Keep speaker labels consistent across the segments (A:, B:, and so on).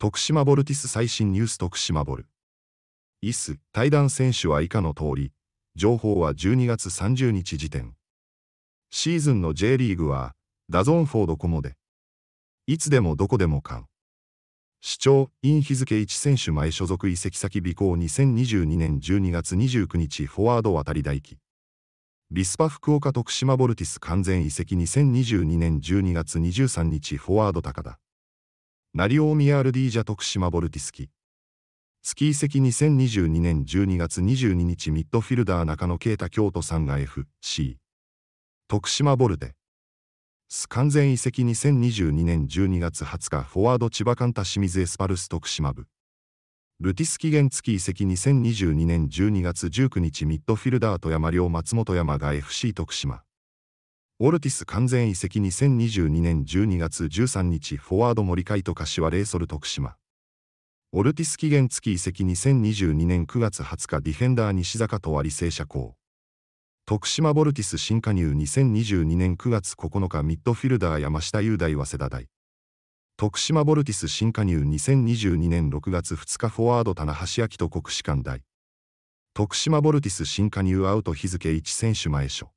A: 徳島ボルティス最新ニュース徳島ボル。イス、対談選手は以下の通り、情報は12月30日時点。シーズンの J リーグは、ダゾーンフォードコモで。いつでもどこでも買う。市長、イン日付1選手前所属移籍先尾行2022年12月29日フォワード渡り大輝。ビスパ福岡徳島ボルティス完全移籍2022年12月23日フォワード高田。ナリオーミアールディージャ徳島ボルティスキ。スキー席2022年12月22日ミッドフィルダー中野啓太京都さんが FC。徳島ボルテ。ス完全移籍2022年12月20日フォワード千葉カンタ清水エスパルス徳島部。ルティス期限付き移籍2022年12月19日ミッドフィルダー富山両松本山が FC 徳島。オルティス完全移籍2022年12月13日フォワード森海と柏レイソル徳島。オルティス期限付き移籍2022年9月20日ディフェンダー西坂と割正社校。徳島ボルティス新加入2022年9月9日ミッドフィルダー山下雄大早稲田大。徳島ボルティス新加入2022年6月2日フォワード棚橋明と国士官大。徳島ボルティス新加入アウト日付1選手前所。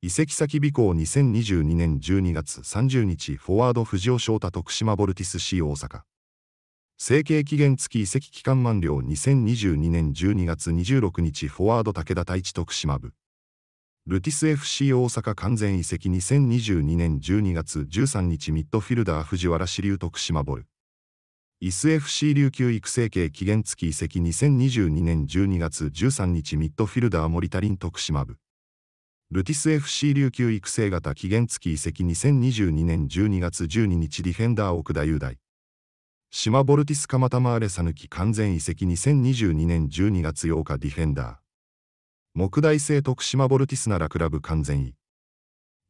A: 移籍先備考2022年12月30日フォワード藤尾翔太徳島ボルティス C 大阪整形期限付き移籍期間満了2022年12月26日フォワード武田太一徳島部ルティス FC 大阪完全移籍2022年12月13日ミッドフィルダー藤原支流徳島ボルイス FC 琉球育成系期限付き移籍2022年12月13日ミッドフィルダー森田林徳島部ルティス FC 琉球育成型期限付き移籍2022年12月12日ディフェンダー奥田雄大。島ボルティス蒲田マーレさぬき完全移籍2022年12月8日ディフェンダー。木大生徳島ボルティスならクラブ完全移。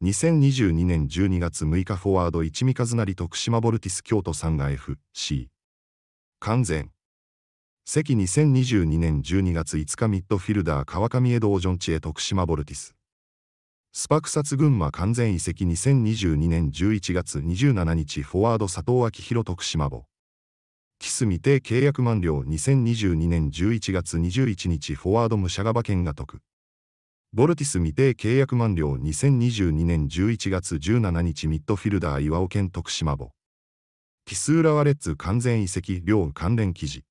A: 2022年12月6日フォワード一味和成徳島ボルティス京都三が FC。完全。関2022年12月5日ミッドフィルダー川上エドオジョンチエ徳島ボルティス。スパクサツ群馬完全移籍2022年11月27日フォワード佐藤昭弘徳島母キス未定契約満了2022年11月21日フォワード武者が馬券が得ボルティス未定契約満了2022年11月17日ミッドフィルダー岩尾県徳島母キス浦和レッズ完全移籍両関連記事